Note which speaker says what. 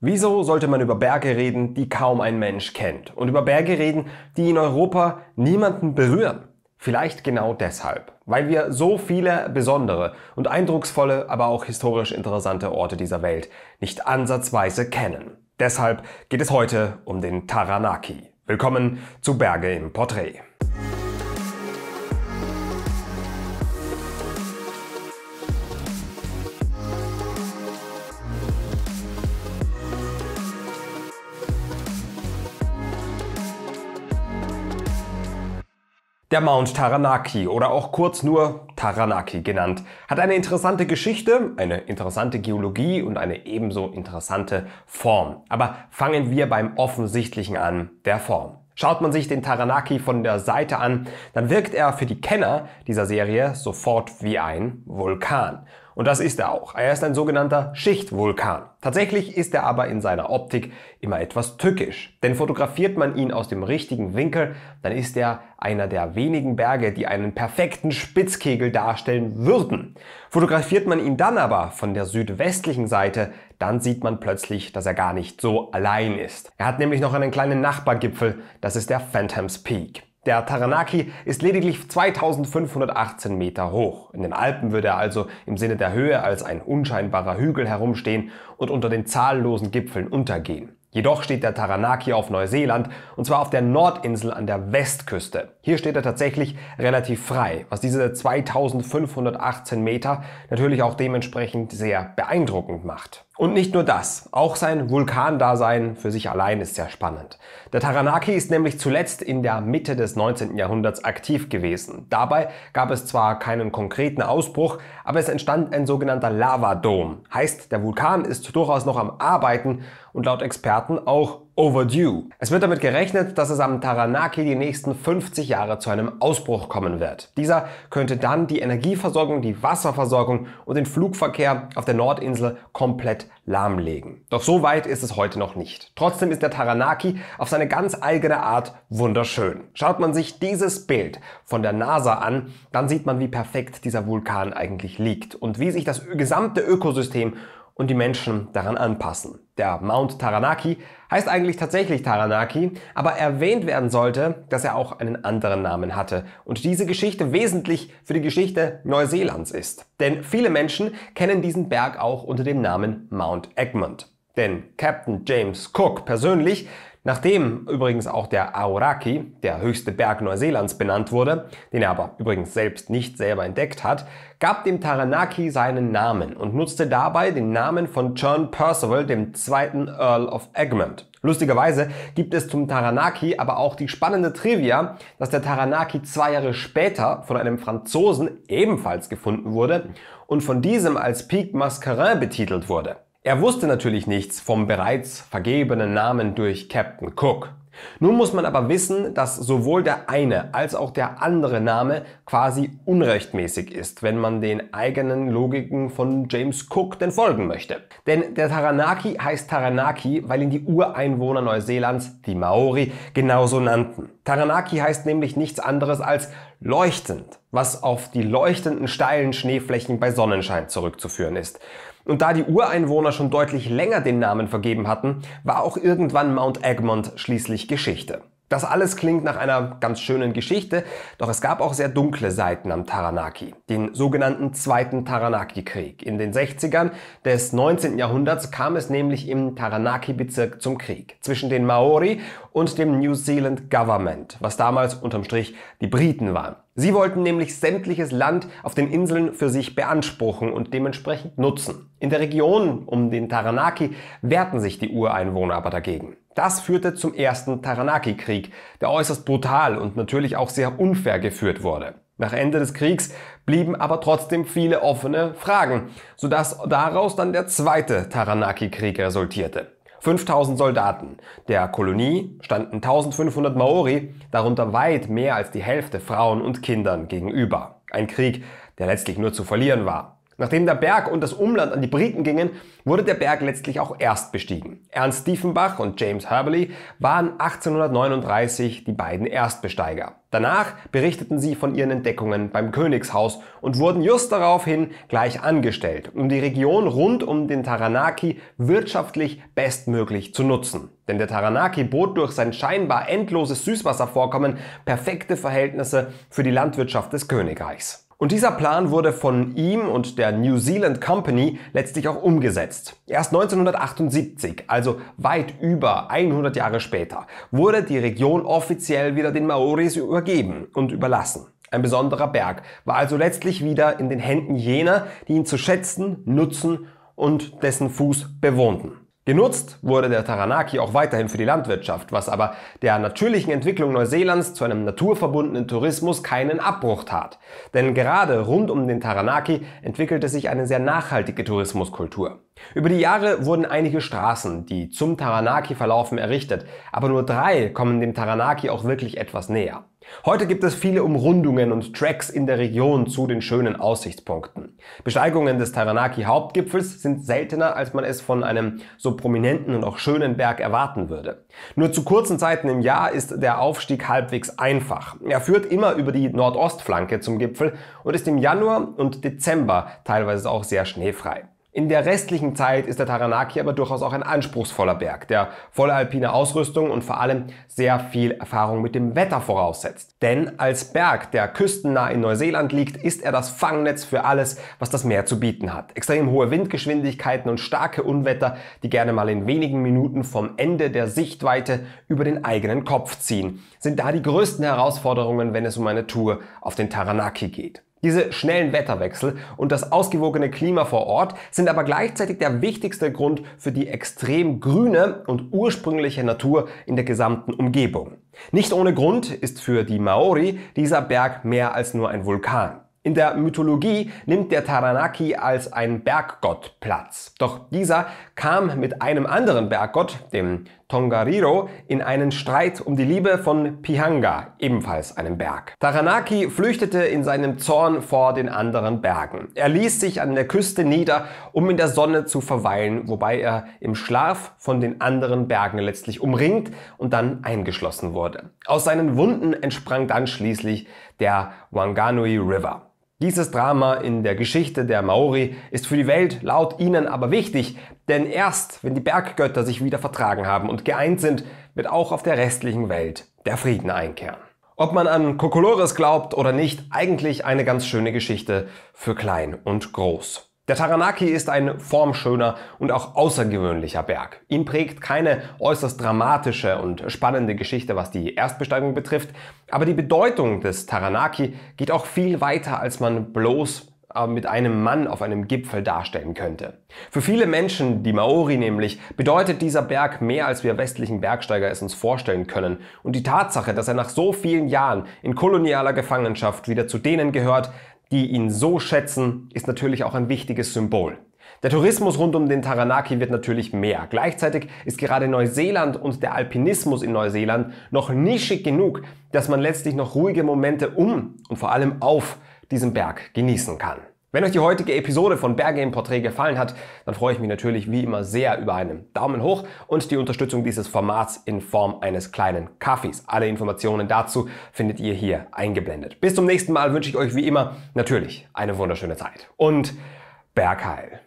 Speaker 1: Wieso sollte man über Berge reden, die kaum ein Mensch kennt? Und über Berge reden, die in Europa niemanden berühren? Vielleicht genau deshalb, weil wir so viele besondere und eindrucksvolle, aber auch historisch interessante Orte dieser Welt nicht ansatzweise kennen. Deshalb geht es heute um den Taranaki. Willkommen zu Berge im Porträt. Der Mount Taranaki oder auch kurz nur Taranaki genannt, hat eine interessante Geschichte, eine interessante Geologie und eine ebenso interessante Form. Aber fangen wir beim Offensichtlichen an, der Form. Schaut man sich den Taranaki von der Seite an, dann wirkt er für die Kenner dieser Serie sofort wie ein Vulkan. Und das ist er auch. Er ist ein sogenannter Schichtvulkan. Tatsächlich ist er aber in seiner Optik immer etwas tückisch. Denn fotografiert man ihn aus dem richtigen Winkel, dann ist er einer der wenigen Berge, die einen perfekten Spitzkegel darstellen würden. Fotografiert man ihn dann aber von der südwestlichen Seite, dann sieht man plötzlich, dass er gar nicht so allein ist. Er hat nämlich noch einen kleinen Nachbargipfel, das ist der Phantoms Peak. Der Taranaki ist lediglich 2518 Meter hoch. In den Alpen würde er also im Sinne der Höhe als ein unscheinbarer Hügel herumstehen und unter den zahllosen Gipfeln untergehen. Jedoch steht der Taranaki auf Neuseeland und zwar auf der Nordinsel an der Westküste. Hier steht er tatsächlich relativ frei, was diese 2518 Meter natürlich auch dementsprechend sehr beeindruckend macht. Und nicht nur das, auch sein Vulkandasein für sich allein ist sehr spannend. Der Taranaki ist nämlich zuletzt in der Mitte des 19. Jahrhunderts aktiv gewesen. Dabei gab es zwar keinen konkreten Ausbruch, aber es entstand ein sogenannter Lavadom. Heißt, der Vulkan ist durchaus noch am Arbeiten und laut Experten auch overdue. Es wird damit gerechnet, dass es am Taranaki die nächsten 50 Jahre zu einem Ausbruch kommen wird. Dieser könnte dann die Energieversorgung, die Wasserversorgung und den Flugverkehr auf der Nordinsel komplett lahmlegen. Doch so weit ist es heute noch nicht. Trotzdem ist der Taranaki auf seine ganz eigene Art wunderschön. Schaut man sich dieses Bild von der NASA an, dann sieht man, wie perfekt dieser Vulkan eigentlich liegt und wie sich das gesamte Ökosystem und die Menschen daran anpassen. Der Mount Taranaki heißt eigentlich tatsächlich Taranaki, aber erwähnt werden sollte, dass er auch einen anderen Namen hatte und diese Geschichte wesentlich für die Geschichte Neuseelands ist. Denn viele Menschen kennen diesen Berg auch unter dem Namen Mount Egmont. Denn Captain James Cook persönlich Nachdem übrigens auch der Aoraki, der höchste Berg Neuseelands, benannt wurde, den er aber übrigens selbst nicht selber entdeckt hat, gab dem Taranaki seinen Namen und nutzte dabei den Namen von John Percival, dem zweiten Earl of Egmont. Lustigerweise gibt es zum Taranaki aber auch die spannende Trivia, dass der Taranaki zwei Jahre später von einem Franzosen ebenfalls gefunden wurde und von diesem als Pique Mascarin betitelt wurde. Er wusste natürlich nichts vom bereits vergebenen Namen durch Captain Cook. Nun muss man aber wissen, dass sowohl der eine als auch der andere Name quasi unrechtmäßig ist, wenn man den eigenen Logiken von James Cook denn folgen möchte. Denn der Taranaki heißt Taranaki, weil ihn die Ureinwohner Neuseelands, die Maori, genauso nannten. Taranaki heißt nämlich nichts anderes als leuchtend, was auf die leuchtenden steilen Schneeflächen bei Sonnenschein zurückzuführen ist. Und da die Ureinwohner schon deutlich länger den Namen vergeben hatten, war auch irgendwann Mount Egmont schließlich Geschichte. Das alles klingt nach einer ganz schönen Geschichte, doch es gab auch sehr dunkle Seiten am Taranaki, den sogenannten Zweiten Taranaki-Krieg. In den 60ern des 19. Jahrhunderts kam es nämlich im Taranaki-Bezirk zum Krieg zwischen den Maori und dem New Zealand Government, was damals unterm Strich die Briten waren. Sie wollten nämlich sämtliches Land auf den Inseln für sich beanspruchen und dementsprechend nutzen. In der Region um den Taranaki wehrten sich die Ureinwohner aber dagegen. Das führte zum ersten Taranaki-Krieg, der äußerst brutal und natürlich auch sehr unfair geführt wurde. Nach Ende des Kriegs blieben aber trotzdem viele offene Fragen, sodass daraus dann der zweite Taranaki-Krieg resultierte. 5000 Soldaten. Der Kolonie standen 1500 Maori, darunter weit mehr als die Hälfte Frauen und Kindern gegenüber. Ein Krieg, der letztlich nur zu verlieren war. Nachdem der Berg und das Umland an die Briten gingen, wurde der Berg letztlich auch erst bestiegen. Ernst Diefenbach und James Herberley waren 1839 die beiden Erstbesteiger. Danach berichteten sie von ihren Entdeckungen beim Königshaus und wurden just daraufhin gleich angestellt, um die Region rund um den Taranaki wirtschaftlich bestmöglich zu nutzen. Denn der Taranaki bot durch sein scheinbar endloses Süßwasservorkommen perfekte Verhältnisse für die Landwirtschaft des Königreichs. Und dieser Plan wurde von ihm und der New Zealand Company letztlich auch umgesetzt. Erst 1978, also weit über 100 Jahre später, wurde die Region offiziell wieder den Maoris übergeben und überlassen. Ein besonderer Berg war also letztlich wieder in den Händen jener, die ihn zu schätzen, nutzen und dessen Fuß bewohnten. Genutzt wurde der Taranaki auch weiterhin für die Landwirtschaft, was aber der natürlichen Entwicklung Neuseelands zu einem naturverbundenen Tourismus keinen Abbruch tat. Denn gerade rund um den Taranaki entwickelte sich eine sehr nachhaltige Tourismuskultur. Über die Jahre wurden einige Straßen, die zum Taranaki verlaufen, errichtet, aber nur drei kommen dem Taranaki auch wirklich etwas näher. Heute gibt es viele Umrundungen und Tracks in der Region zu den schönen Aussichtspunkten. Besteigungen des Taranaki-Hauptgipfels sind seltener, als man es von einem so prominenten und auch schönen Berg erwarten würde. Nur zu kurzen Zeiten im Jahr ist der Aufstieg halbwegs einfach. Er führt immer über die Nordostflanke zum Gipfel und ist im Januar und Dezember teilweise auch sehr schneefrei. In der restlichen Zeit ist der Taranaki aber durchaus auch ein anspruchsvoller Berg, der volle alpine Ausrüstung und vor allem sehr viel Erfahrung mit dem Wetter voraussetzt. Denn als Berg, der küstennah in Neuseeland liegt, ist er das Fangnetz für alles, was das Meer zu bieten hat. Extrem hohe Windgeschwindigkeiten und starke Unwetter, die gerne mal in wenigen Minuten vom Ende der Sichtweite über den eigenen Kopf ziehen, sind da die größten Herausforderungen, wenn es um eine Tour auf den Taranaki geht. Diese schnellen Wetterwechsel und das ausgewogene Klima vor Ort sind aber gleichzeitig der wichtigste Grund für die extrem grüne und ursprüngliche Natur in der gesamten Umgebung. Nicht ohne Grund ist für die Maori dieser Berg mehr als nur ein Vulkan. In der Mythologie nimmt der Taranaki als ein Berggott Platz. Doch dieser kam mit einem anderen Berggott, dem Tongariro in einen Streit um die Liebe von Pihanga, ebenfalls einem Berg. Taranaki flüchtete in seinem Zorn vor den anderen Bergen. Er ließ sich an der Küste nieder, um in der Sonne zu verweilen, wobei er im Schlaf von den anderen Bergen letztlich umringt und dann eingeschlossen wurde. Aus seinen Wunden entsprang dann schließlich der Wanganui River. Dieses Drama in der Geschichte der Maori ist für die Welt laut ihnen aber wichtig, denn erst wenn die Berggötter sich wieder vertragen haben und geeint sind, wird auch auf der restlichen Welt der Frieden einkehren. Ob man an Kokolores glaubt oder nicht, eigentlich eine ganz schöne Geschichte für klein und groß. Der Taranaki ist ein formschöner und auch außergewöhnlicher Berg. Ihn prägt keine äußerst dramatische und spannende Geschichte, was die Erstbesteigung betrifft, aber die Bedeutung des Taranaki geht auch viel weiter, als man bloß äh, mit einem Mann auf einem Gipfel darstellen könnte. Für viele Menschen, die Maori nämlich, bedeutet dieser Berg mehr, als wir westlichen Bergsteiger es uns vorstellen können. Und die Tatsache, dass er nach so vielen Jahren in kolonialer Gefangenschaft wieder zu denen gehört, die ihn so schätzen, ist natürlich auch ein wichtiges Symbol. Der Tourismus rund um den Taranaki wird natürlich mehr. Gleichzeitig ist gerade Neuseeland und der Alpinismus in Neuseeland noch nischig genug, dass man letztlich noch ruhige Momente um und vor allem auf diesem Berg genießen kann. Wenn euch die heutige Episode von Berge im Porträt gefallen hat, dann freue ich mich natürlich wie immer sehr über einen Daumen hoch und die Unterstützung dieses Formats in Form eines kleinen Kaffees. Alle Informationen dazu findet ihr hier eingeblendet. Bis zum nächsten Mal wünsche ich euch wie immer natürlich eine wunderschöne Zeit und Bergheil.